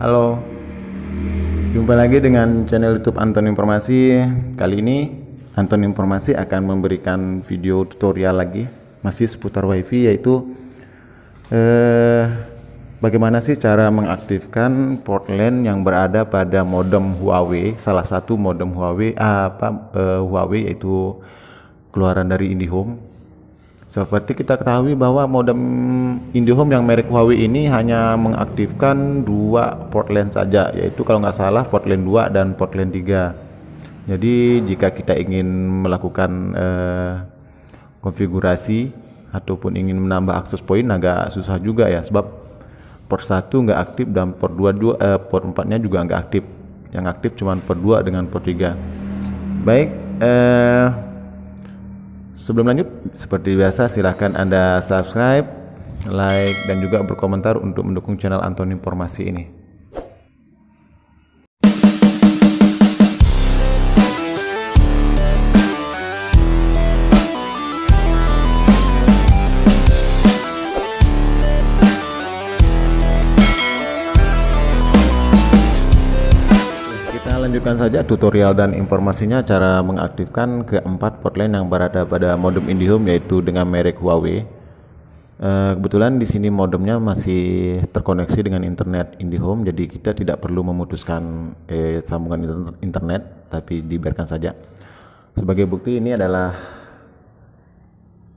Halo, jumpa lagi dengan channel YouTube Anton Informasi. Kali ini Anton Informasi akan memberikan video tutorial lagi, masih seputar WiFi, yaitu eh, bagaimana sih cara mengaktifkan port LAN yang berada pada modem Huawei, salah satu modem Huawei apa eh, Huawei yaitu keluaran dari IndiHome seperti kita ketahui bahwa modem IndiHome yang merek Huawei ini hanya mengaktifkan dua port LAN saja, yaitu kalau nggak salah port LAN 2 dan port LAN 3. Jadi jika kita ingin melakukan eh, konfigurasi ataupun ingin menambah akses point agak susah juga ya, sebab port 1 nggak aktif dan port 2, juga, eh, port 4-nya juga nggak aktif. Yang aktif cuma port 2 dengan port 3. Baik, eh Sebelum lanjut, seperti biasa silahkan Anda subscribe, like, dan juga berkomentar untuk mendukung channel Anton Informasi ini. lanjutkan saja tutorial dan informasinya cara mengaktifkan keempat portline yang berada pada modem IndiHome yaitu dengan merek Huawei. Eh, kebetulan di sini modemnya masih terkoneksi dengan internet IndiHome jadi kita tidak perlu memutuskan eh, sambungan internet tapi dibiarkan saja. Sebagai bukti ini adalah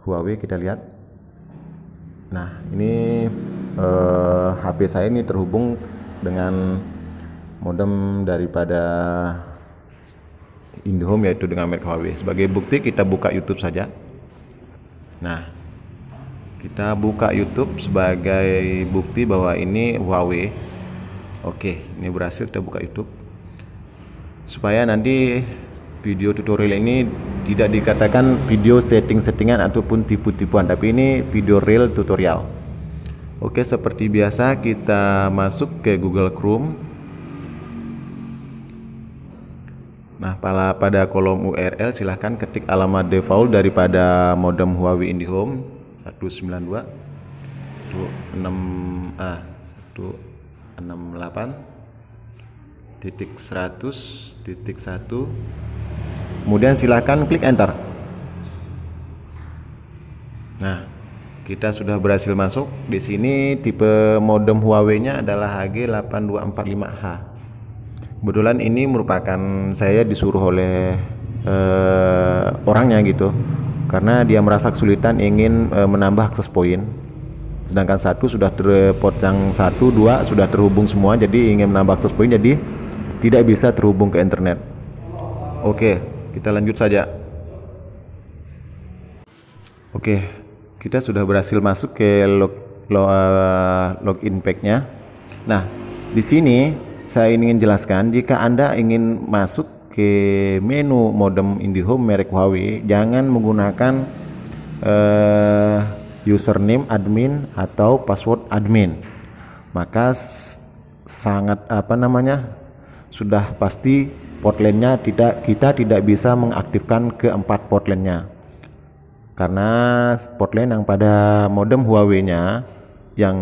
Huawei kita lihat. Nah, ini HP eh, saya ini terhubung dengan modem daripada Indihome yaitu dengan merek Huawei. Sebagai bukti kita buka YouTube saja. Nah, kita buka YouTube sebagai bukti bahwa ini Huawei. Oke, ini berhasil kita buka YouTube. Supaya nanti video tutorial ini tidak dikatakan video setting-settingan ataupun tipu-tipuan, tapi ini video real tutorial. Oke, seperti biasa kita masuk ke Google Chrome Nah, pada, pada kolom URL silahkan ketik alamat default daripada modem Huawei IndiHome 192 a ah 168 titik 100 titik 1 kemudian silahkan klik enter nah kita sudah berhasil masuk di sini tipe modem Huawei nya adalah HG8245H kebetulan ini merupakan saya disuruh oleh uh, orangnya gitu karena dia merasa kesulitan ingin uh, menambah akses poin sedangkan satu sudah terpot yang satu dua sudah terhubung semua jadi ingin menambah akses poin jadi tidak bisa terhubung ke internet oke kita lanjut saja oke kita sudah berhasil masuk ke log, log, uh, eh, login packnya nah di sini saya ingin jelaskan jika Anda ingin masuk ke menu modem IndiHome merek Huawei, jangan menggunakan uh, username admin atau password admin. Maka sangat apa namanya? sudah pasti portlandnya tidak kita tidak bisa mengaktifkan keempat portlandnya karena portland yang pada modem Huawei-nya yang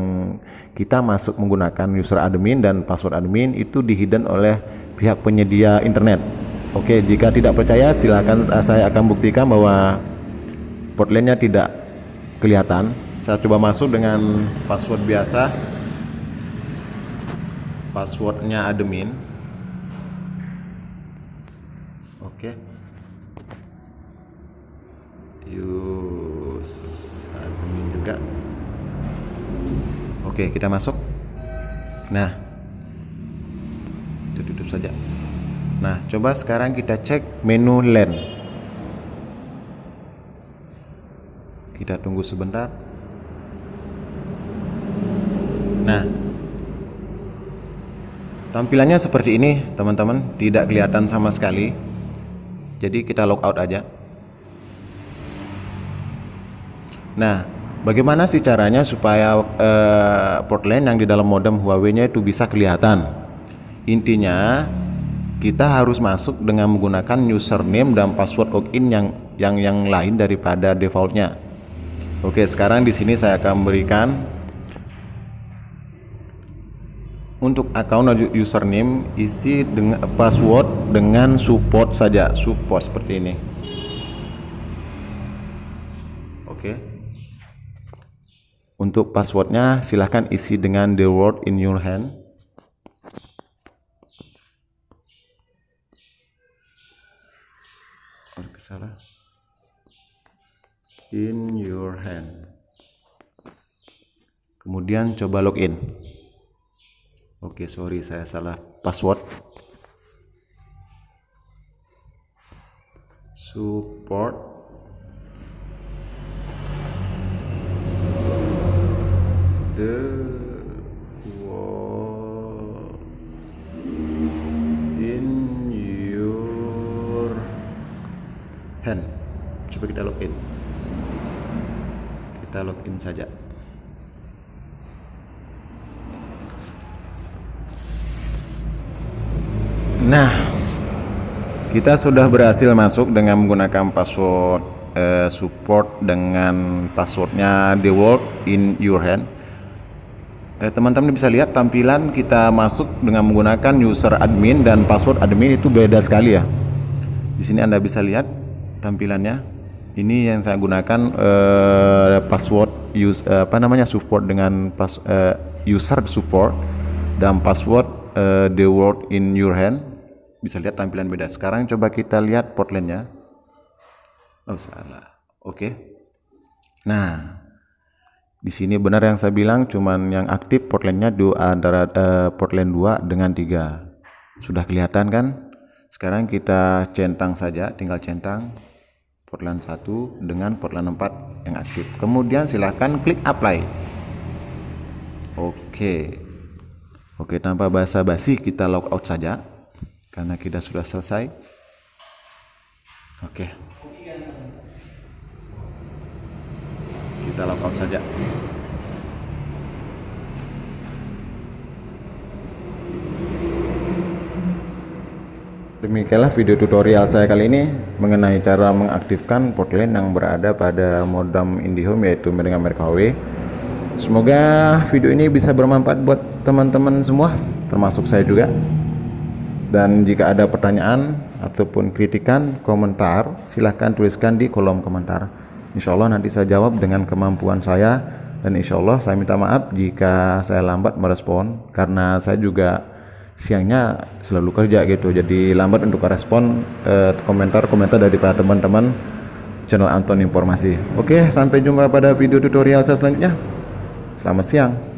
kita masuk menggunakan user admin dan password admin itu dihidden oleh pihak penyedia internet. Oke, jika tidak percaya silakan eh, saya akan buktikan bahwa portlandnya tidak kelihatan. Saya coba masuk dengan password biasa. Passwordnya admin. Oke. Use admin juga. Oke, kita masuk. Nah, itu tutup saja. Nah, coba sekarang kita cek menu LAN. Kita tunggu sebentar. Nah, tampilannya seperti ini, teman-teman, tidak kelihatan sama sekali. Jadi kita logout aja. Nah, Bagaimana sih caranya supaya e, eh, port lain yang di dalam modem Huawei-nya itu bisa kelihatan? Intinya kita harus masuk dengan menggunakan username dan password login yang yang yang lain daripada defaultnya. Oke, sekarang di sini saya akan memberikan untuk akun username isi dengan password dengan support saja, support seperti ini. Oke. Okay. Untuk passwordnya silahkan isi dengan the word in your hand. Salah. In your hand. Kemudian coba login. Oke, okay, sorry saya salah password. Support the wall in your hand coba kita login kita login saja nah kita sudah berhasil masuk dengan menggunakan password eh, support dengan passwordnya the world in your hand Eh, teman-teman bisa lihat tampilan kita masuk dengan menggunakan user admin dan password admin itu beda sekali ya. Di sini Anda bisa lihat tampilannya. Ini yang saya gunakan eh, password use eh, apa namanya support dengan pas, eh, user support dan password eh, the world in your hand. Bisa lihat tampilan beda. Sekarang coba kita lihat portlandnya. Oh salah. Oke. Okay. Nah, di sini benar yang saya bilang, cuman yang aktif portlandnya dua eh, antara eh, portland 2 dengan 3. Sudah kelihatan kan? Sekarang kita centang saja, tinggal centang portland 1 dengan portland 4 yang aktif. Kemudian silahkan klik apply. Oke. Oke, tanpa basa-basi kita logout saja karena kita sudah selesai. Oke. kita lakukan saja Demikianlah video tutorial saya kali ini mengenai cara mengaktifkan portland yang berada pada modem IndiHome yaitu dengan merek HW. Semoga video ini bisa bermanfaat buat teman-teman semua termasuk saya juga. Dan jika ada pertanyaan ataupun kritikan, komentar silahkan tuliskan di kolom komentar. Insya Allah nanti saya jawab dengan kemampuan saya dan insya Allah saya minta maaf jika saya lambat merespon karena saya juga siangnya selalu kerja gitu jadi lambat untuk merespon eh, komentar-komentar eh, dari para teman-teman channel Anton Informasi oke sampai jumpa pada video tutorial saya selanjutnya selamat siang